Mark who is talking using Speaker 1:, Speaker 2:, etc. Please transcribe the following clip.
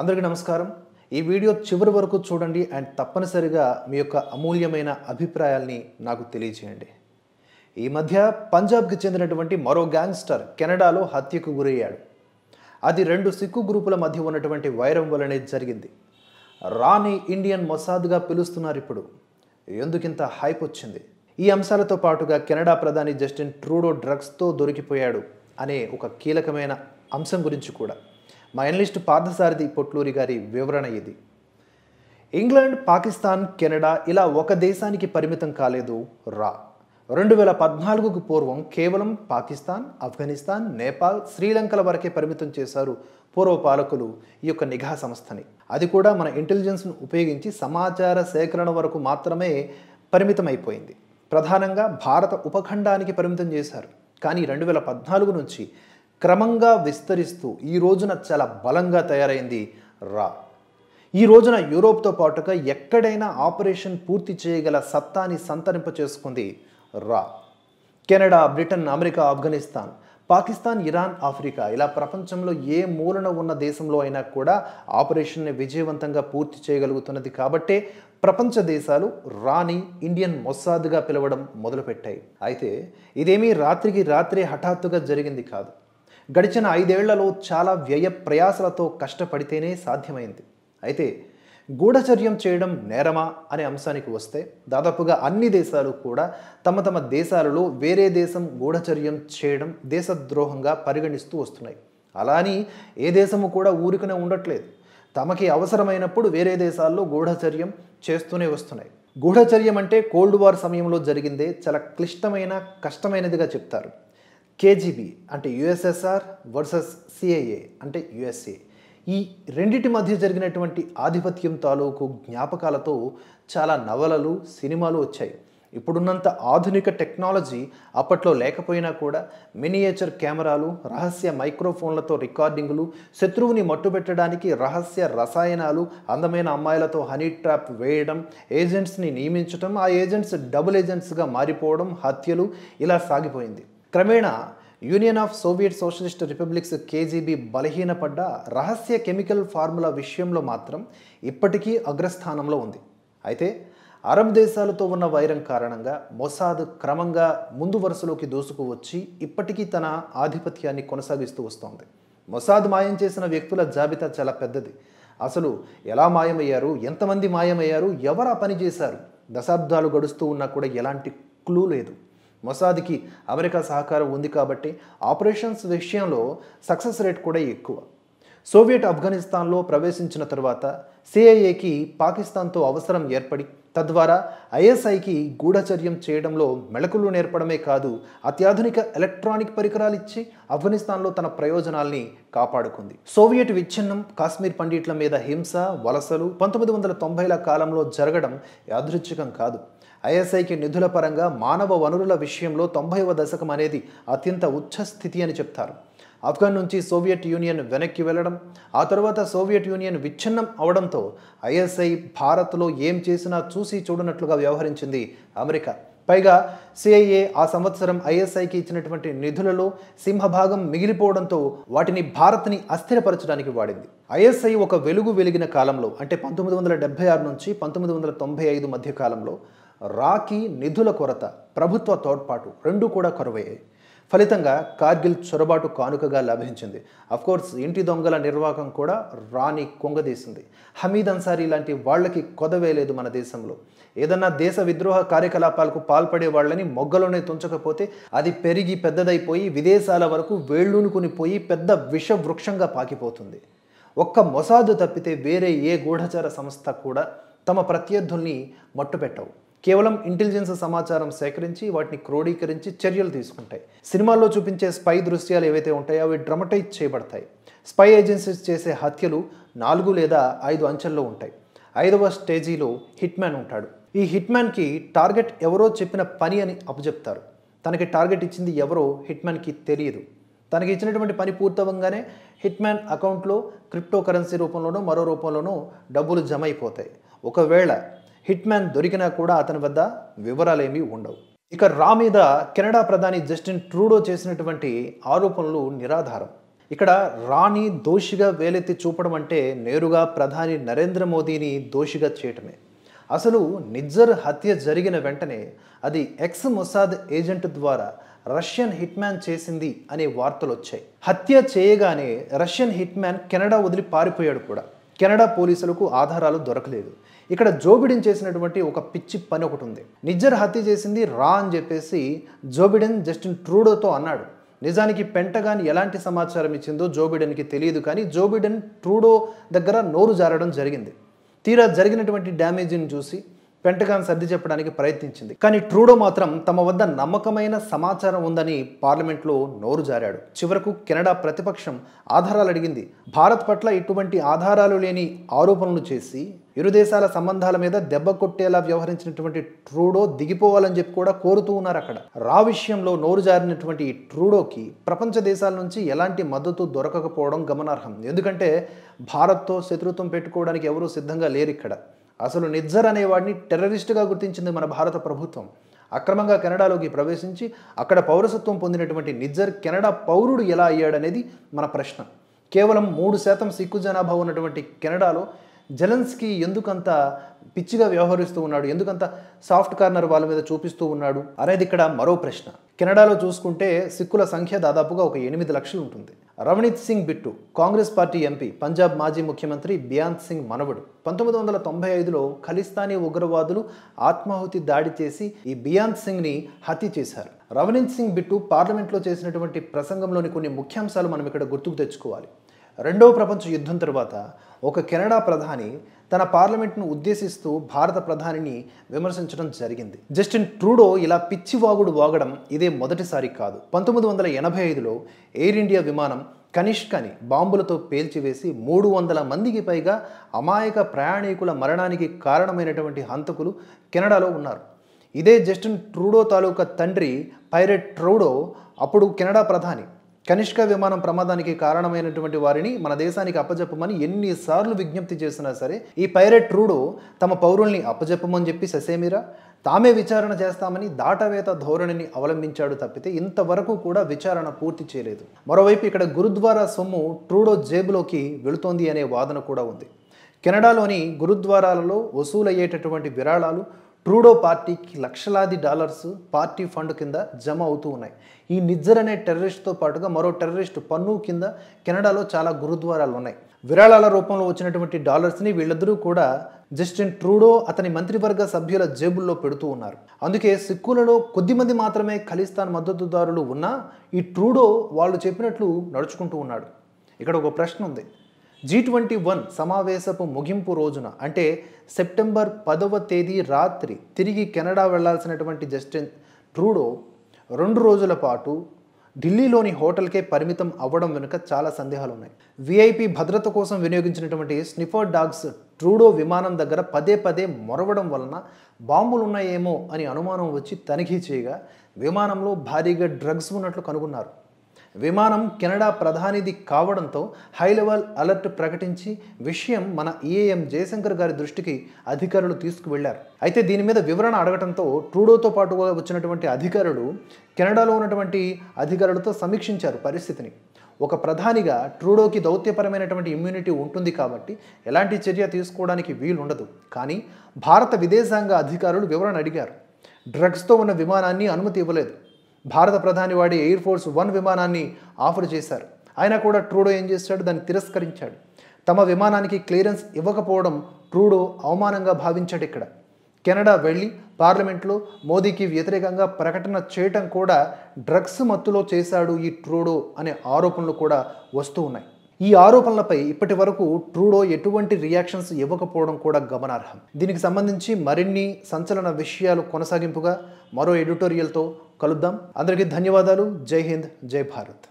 Speaker 1: అందరికీ నమస్కారం ఈ వీడియో చివరి వరకు చూడండి అండ్ తప్పనిసరిగా మీ యొక్క అమూల్యమైన అభిప్రాయాల్ని నాకు తెలియజేయండి ఈ మధ్య పంజాబ్కి చెందినటువంటి మరో గ్యాంగ్స్టర్ కెనడాలో హత్యకు గురయ్యాడు అది రెండు సిక్కు గ్రూపుల మధ్య ఉన్నటువంటి వైరం వలనే జరిగింది రాణి ఇండియన్ మొసాద్గా పిలుస్తున్నారు ఇప్పుడు ఎందుకింత హైప్ వచ్చింది ఈ అంశాలతో పాటుగా కెనడా ప్రధాని జస్టిన్ ట్రూడో డ్రగ్స్తో దొరికిపోయాడు అనే ఒక కీలకమైన అంశం గురించి కూడా మా ఎనలిస్ట్ పార్థసారథి పొట్లూరి గారి వివరణ ఇది ఇంగ్లాండ్ పాకిస్తాన్ కెనడా ఇలా ఒక దేశానికి పరిమితం కాలేదు రా రెండు వేల పద్నాలుగుకు పూర్వం కేవలం పాకిస్తాన్ ఆఫ్ఘనిస్తాన్ నేపాల్ శ్రీలంకల వరకే పరిమితం చేశారు పూర్వ పాలకులు ఈ యొక్క నిఘా సంస్థని అది కూడా మన ఇంటెలిజెన్స్ను ఉపయోగించి సమాచార సేకరణ వరకు మాత్రమే పరిమితమైపోయింది ప్రధానంగా భారత ఉపఖండానికి పరిమితం చేశారు కానీ రెండు వేల పద్నాలుగు నుంచి క్రమంగా విస్తరిస్తూ ఈ రోజున చాలా బలంగా తయారైంది రా ఈ రోజున యూరోప్తో పాటుగా ఎక్కడైనా ఆపరేషన్ పూర్తి చేయగల సత్తాని సంతరింప చేసుకుంది రా Canada Britain America Afghanistan Pakistan Iran Africa ఇలా ప్రపంచంలో ఏ మూలన ఉన్న దేశంలో అయినా కూడా ఆపరేషన్ని విజయవంతంగా పూర్తి చేయగలుగుతున్నది కాబట్టే ప్రపంచ దేశాలు రాని ఇండియన్ మొస్సాద్గా పిలవడం మొదలుపెట్టాయి అయితే ఇదేమీ రాత్రికి రాత్రే హఠాత్తుగా జరిగింది కాదు గడిచిన ఐదేళ్లలో చాలా వ్యయ ప్రయాసలతో కష్టపడితేనే సాధ్యమైంది అయితే గూఢచర్యం చేయడం నేరమా అనే అంశానికి వస్తే దాదాపుగా అన్ని దేశాలు కూడా తమ తమ దేశాలలో వేరే దేశం గూఢచర్యం చేయడం దేశద్రోహంగా పరిగణిస్తూ వస్తున్నాయి అలా అని ఏ దేశము కూడా ఊరికనే ఉండట్లేదు తమకి అవసరమైనప్పుడు వేరే దేశాల్లో గూఢచర్యం చేస్తూనే వస్తున్నాయి గూఢచర్యం అంటే కోల్డ్ వార్ సమయంలో జరిగిందే చాలా క్లిష్టమైన కష్టమైనదిగా చెప్తారు కేజీబీ అంటే యుఎస్ఎస్ఆర్ వర్సెస్ సిఐఏ అంటే యుఎస్ఏ ఈ రెండిటి మధ్య జరిగినటువంటి ఆధిపత్యం తాలూకు జ్ఞాపకాలతో చాలా నవలలు సినిమాలు వచ్చాయి ఇప్పుడున్నంత ఆధునిక టెక్నాలజీ అప్పట్లో లేకపోయినా కూడా మినియేచర్ కెమెరాలు రహస్య మైక్రోఫోన్లతో రికార్డింగులు శత్రువుని మట్టుబెట్టడానికి రహస్య రసాయనాలు అందమైన అమ్మాయిలతో హనీ ట్రాప్ వేయడం ఏజెంట్స్ని నియమించడం ఆ ఏజెంట్స్ డబుల్ ఏజెంట్స్గా మారిపోవడం హత్యలు ఇలా సాగిపోయింది క్రమేణా Union of Soviet Socialist Republics KGB బలహీనపడ్డ రహస్య కెమికల్ ఫార్ములా విషయంలో మాత్రం ఇప్పటికీ అగ్రస్థానంలో ఉంది అయితే అరబ్ దేశాలతో ఉన్న వైరం కారణంగా మొసాద్ క్రమంగా ముందు వరుసలోకి దూసుకువచ్చి ఇప్పటికీ తన ఆధిపత్యాన్ని కొనసాగిస్తూ వస్తోంది మొసాద్ మాయం చేసిన వ్యక్తుల జాబితా చాలా పెద్దది అసలు ఎలా మాయమయ్యారు ఎంతమంది మాయమయ్యారు ఎవరా పని చేశారు దశాబ్దాలు గడుస్తూ ఉన్నా కూడా ఎలాంటి క్లూ లేదు మొసాద్కి అమెరికా సహకారం ఉంది కాబట్టి ఆపరేషన్స్ విషయంలో సక్సెస్ రేట్ కూడా ఎక్కువ సోవియట్ ఆఫ్ఘనిస్తాన్లో ప్రవేశించిన తర్వాత సిఐఏకి పాకిస్తాన్తో అవసరం ఏర్పడి తద్వారా ఐఎస్ఐకి గూఢచర్యం చేయడంలో మెళకులు నేర్పడమే కాదు అత్యాధునిక ఎలక్ట్రానిక్ పరికరాలు ఇచ్చి ఆఫ్ఘనిస్తాన్లో తన ప్రయోజనాల్ని కాపాడుకుంది సోవియట్ విచ్ఛిన్నం కాశ్మీర్ పండిట్ల మీద హింస వలసలు పంతొమ్మిది వందల తొంభైల కాలంలో జరగడం యాదృచ్ఛికం కాదు ఐఎస్ఐకి నిధుల పరంగా మానవ వనరుల విషయంలో తొంభైవ దశకం అనేది అత్యంత ఉచ్చ స్థితి అని చెప్తారు ఆఫ్ఘన్ నుంచి సోవియట్ యూనియన్ వెనక్కి వెళ్ళడం ఆ తర్వాత సోవియట్ యూనియన్ విచ్ఛిన్నం అవడంతో ఐఎస్ఐ భారత్లో ఏం చేసినా చూసి చూడనట్లుగా వ్యవహరించింది అమెరికా పైగా సిఐఏ ఆ సంవత్సరం ఐఎస్ఐకి ఇచ్చినటువంటి నిధులలో సింహభాగం మిగిలిపోవడంతో వాటిని భారత్ని అస్థిరపరచడానికి వాడింది ఐఎస్ఐ ఒక వెలుగు వెలిగిన కాలంలో అంటే పంతొమ్మిది వందల డెబ్బై ఆరు నుంచి పంతొమ్మిది వందల తొంభై ఐదు మధ్య కాలంలో రాకీ నిధుల కొరత ప్రభుత్వ తోడ్పాటు రెండు కూడా కొరవయ్యాయి ఫలితంగా కార్గిల్ చొరబాటు కానుకగా లభించింది అఫ్కోర్స్ ఇంటి దొంగల నిర్వాహకం కూడా రాణి కొంగదీసింది హమీద్ అన్సారీ లాంటి వాళ్ళకి కొదవేయలేదు మన దేశంలో ఏదన్నా దేశ విద్రోహ కార్యకలాపాలకు పాల్పడే వాళ్ళని మొగ్గలోనే తుంచకపోతే అది పెరిగి పెద్దదైపోయి విదేశాల వరకు వేళ్ళూనుకుని పోయి పెద్ద విష వృక్షంగా పాకిపోతుంది ఒక్క మొసాదు తప్పితే వేరే ఏ గూఢచార సంస్థ కూడా తమ ప్రత్యర్థుల్ని మట్టుపెట్టవు కేవలం ఇంటెలిజెన్స్ సమాచారం సేకరించి వాటిని క్రోడీకరించి చర్యలు తీసుకుంటాయి సినిమాల్లో చూపించే స్పై దృశ్యాలు ఏవైతే ఉంటాయో అవి డ్రమటైజ్ చేయబడతాయి స్పై ఏజెన్సీస్ చేసే హత్యలు నాలుగు లేదా ఐదు అంచెల్లో ఉంటాయి ఐదవ స్టేజీలో హిట్మ్యాన్ ఉంటాడు ఈ హిట్మ్యాన్కి టార్గెట్ ఎవరో చెప్పిన పని అని అప్పచెప్తారు తనకి టార్గెట్ ఇచ్చింది ఎవరో హిట్మ్యాన్కి తెలియదు తనకి ఇచ్చినటువంటి పని పూర్తవంగానే హిట్మ్యాన్ అకౌంట్లో క్రిప్టో కరెన్సీ రూపంలోనో మరో రూపంలోనో డబ్బులు జమ అయిపోతాయి ఒకవేళ హిట్ మ్యాన్ దొరికినా కూడా అతని వద్ద వివరాలేమీ ఉండవు ఇక రా మీద కెనడా ప్రధాని జస్టిన్ ట్రూడో చేసినటువంటి ఆరోపణలు నిరాధారం ఇక్కడ రాణి దోషిగా వేలెత్తి చూపడం అంటే నేరుగా ప్రధాని నరేంద్ర మోదీని దోషిగా చేయటమే అసలు నిజ్జర్ హత్య జరిగిన వెంటనే అది ఎక్స్ మొసాద్ ఏజెంట్ ద్వారా రష్యన్ హిట్ మ్యాన్ చేసింది అనే వార్తలు వచ్చాయి హత్య చేయగానే రష్యన్ హిట్ మ్యాన్ కెనడా వదిలి పారిపోయాడు కూడా కెనడా పోలీసులకు ఆధారాలు దొరకలేదు ఇక్కడ జోబిడిన్ చేసినటువంటి ఒక పిచ్చి పని ఒకటి ఉంది నిజ్జర్ హత్య చేసింది రా అని చెప్పేసి జోబిడెన్ జస్టిన్ ట్రూడోతో అన్నాడు నిజానికి పెంటగాన్ ఎలాంటి సమాచారం ఇచ్చిందో జోబిడెన్కి తెలియదు కానీ జోబిడెన్ ట్రూడో దగ్గర నోరు జారడం జరిగింది తీరా జరిగినటువంటి డ్యామేజీని చూసి పెంటగాన్ సర్ది చెప్పడానికి ప్రయత్నించింది కానీ ట్రూడో మాత్రం తమ వద్ద నమ్మకమైన సమాచారం ఉందని పార్లమెంట్లో నోరు జారాడు చివరకు కెనడా ప్రతిపక్షం ఆధారాలు అడిగింది భారత్ పట్ల ఇటువంటి ఆధారాలు లేని ఆరోపణలు చేసి ఇరు దేశాల సంబంధాల మీద దెబ్బ కొట్టేలా వ్యవహరించినటువంటి ట్రూడో దిగిపోవాలని చెప్పి కూడా కోరుతూ ఉన్నారు అక్కడ రా విషయంలో నోరు జారినటువంటి ఈ ట్రూడోకి ప్రపంచ దేశాల నుంచి ఎలాంటి మద్దతు దొరకకపోవడం గమనార్హం ఎందుకంటే భారత్తో శత్రుత్వం పెట్టుకోవడానికి ఎవరూ సిద్ధంగా లేరు ఇక్కడ అసలు నిజ్జర్ అనేవాడిని టెర్రరిస్టుగా గుర్తించింది మన భారత ప్రభుత్వం అక్రమంగా కెనడాలోకి ప్రవేశించి అక్కడ పౌరసత్వం పొందినటువంటి నిజ్జర్ కెనడా పౌరుడు ఎలా అయ్యాడనేది మన ప్రశ్న కేవలం మూడు శాతం సిక్కు జనాభా ఉన్నటువంటి కెనడాలో జలన్స్కి ఎందుకంత పిచ్చిగా వ్యవహరిస్తూ ఉన్నాడు ఎందుకంత సాఫ్ట్ కార్నర్ వాళ్ళ మీద చూపిస్తూ ఉన్నాడు అనేది ఇక్కడ మరో ప్రశ్న కెనడాలో చూసుకుంటే సిక్కుల సంఖ్య దాదాపుగా ఒక ఎనిమిది లక్షలు ఉంటుంది రవణీత్ సింగ్ బిట్టు కాంగ్రెస్ పార్టీ ఎంపీ పంజాబ్ మాజీ ముఖ్యమంత్రి బియాంత్ సింగ్ మనవడు పంతొమ్మిది వందల తొంభై ఐదులో ఖలిస్తానీ ఉగ్రవాదులు ఆత్మాహుతి దాడి చేసి ఈ బియాంత్ సింగ్ని హత్య చేశారు రవనీత్ సింగ్ బిట్టు పార్లమెంట్లో చేసినటువంటి ప్రసంగంలోని కొన్ని ముఖ్యాంశాలు మనం ఇక్కడ గుర్తుకు తెచ్చుకోవాలి రెండవ ప్రపంచ యుద్ధం తరువాత ఒక కెనడా ప్రధాని తన పార్లమెంట్ను ఉద్దేశిస్తూ భారత ప్రధానిని విమర్శించడం జరిగింది జస్టిన్ ట్రూడో ఇలా పిచ్చివాగుడు వాగడం ఇదే మొదటిసారి కాదు పంతొమ్మిది వందల ఎనభై ఐదులో ఎయిర్ ఇండియా విమానం కనిష్కని బాంబులతో పేల్చివేసి మూడు వందల మందికి పైగా అమాయక ప్రయాణికుల మరణానికి కారణమైనటువంటి హంతకులు కెనడాలో ఉన్నారు ఇదే జస్టిన్ ట్రూడో తాలూకా తండ్రి పైరెట్ ట్రూడో అప్పుడు కెనడా ప్రధాని కనిష్క విమానం ప్రమాదానికి కారణమైనటువంటి వారిని మన దేశానికి అప్పజెప్పమని ఎన్నిసార్లు విజ్ఞప్తి చేసినా సరే ఈ పైరెట్ రూడు తమ పౌరుల్ని అప్పజెప్పమని చెప్పి ససేమిరా తామే విచారణ చేస్తామని దాటవేత ధోరణిని అవలంబించాడు తప్పితే ఇంతవరకు కూడా విచారణ పూర్తి చేయలేదు మరోవైపు ఇక్కడ గురుద్వారా సొమ్ము ట్రూడో జేబులోకి వెళుతోంది అనే వాదన కూడా ఉంది కెనడాలోని గురుద్వారాలలో వసూలయ్యేటటువంటి విరాళాలు ట్రూడో పార్టీకి లక్షలాది డాలర్స్ పార్టీ ఫండ్ కింద జమ అవుతూ ఉన్నాయి ఈ నిజ్జర్ అనే టెర్రరిస్ట్తో పాటుగా మరో టెర్రరిస్ట్ పన్ను కింద కెనడాలో చాలా గురుద్వారాలు ఉన్నాయి విరాళాల రూపంలో వచ్చినటువంటి డాలర్స్ని వీళ్ళిద్దరూ కూడా జస్టిన్ ట్రూడో అతని మంత్రివర్గ సభ్యుల జేబుల్లో పెడుతూ ఉన్నారు అందుకే సిక్కులలో కొద్దిమంది మాత్రమే ఖలిస్తాన్ మద్దతుదారులు ఉన్నా ఈ ట్రూడో వాళ్ళు చెప్పినట్లు నడుచుకుంటూ ఉన్నాడు ఇక్కడ ఒక ప్రశ్న ఉంది జీ ట్వంటీ వన్ సమావేశపు ముగింపు రోజున అంటే సెప్టెంబర్ పదవ తేదీ రాత్రి తిరిగి కెనడా వెళ్లాల్సినటువంటి జస్టిన్ ట్రూడో రెండు రోజుల పాటు ఢిల్లీలోని హోటల్కే పరిమితం అవ్వడం వెనుక చాలా సందేహాలు ఉన్నాయి విఐపి భద్రత కోసం వినియోగించినటువంటి స్నిఫర్ డాగ్స్ ట్రూడో విమానం దగ్గర పదే పదే మొరవడం వలన బాంబులు ఉన్నాయేమో అని అనుమానం వచ్చి తనిఖీ చేయగా విమానంలో భారీగా డ్రగ్స్ ఉన్నట్లు కనుగొన్నారు విమానం కెనడా ప్రధానిది కావడంతో హై లెవెల్ అలర్ట్ ప్రకటించి విషయం మన ఈఏఎం e జయశంకర్ గారి దృష్టికి అధికారులు తీసుకువెళ్లారు అయితే దీని మీద వివరణ అడగడంతో ట్రూడోతో పాటుగా వచ్చినటువంటి అధికారులు కెనడాలో ఉన్నటువంటి అధికారులతో సమీక్షించారు పరిస్థితిని ఒక ప్రధానిగా ట్రూడోకి దౌత్యపరమైనటువంటి ఇమ్యూనిటీ ఉంటుంది కాబట్టి ఎలాంటి చర్య తీసుకోవడానికి వీలుండదు కానీ భారత విదేశాంగ అధికారులు వివరణ అడిగారు డ్రగ్స్తో ఉన్న విమానాన్ని అనుమతి ఇవ్వలేదు భారత ప్రధాని వాడి ఎయిర్ ఫోర్స్ వన్ విమానాన్ని ఆఫర్ చేశారు ఆయన కూడా ట్రూడో ఏం చేశాడు దాన్ని తిరస్కరించాడు తమ విమానానికి క్లియరెన్స్ ఇవ్వకపోవడం ట్రూడో అవమానంగా భావించాడు ఇక్కడ కెనడా వెళ్ళి పార్లమెంట్లో మోదీకి వ్యతిరేకంగా ప్రకటన చేయటం కూడా డ్రగ్స్ మత్తులో చేశాడు ఈ ట్రూడో అనే ఆరోపణలు కూడా వస్తూ ఉన్నాయి ఈ ఆరోపణలపై ఇప్పటి వరకు ట్రూడో ఎటువంటి రియాక్షన్స్ ఇవ్వకపోవడం కూడా గమనార్హం దీనికి సంబంధించి మరిన్ని సంచలన విషయాలు కొనసాగింపుగా మరో ఎడిటోరియల్తో కలుద్దాం అందరికీ ధన్యవాదాలు జై హింద్ జై భారత్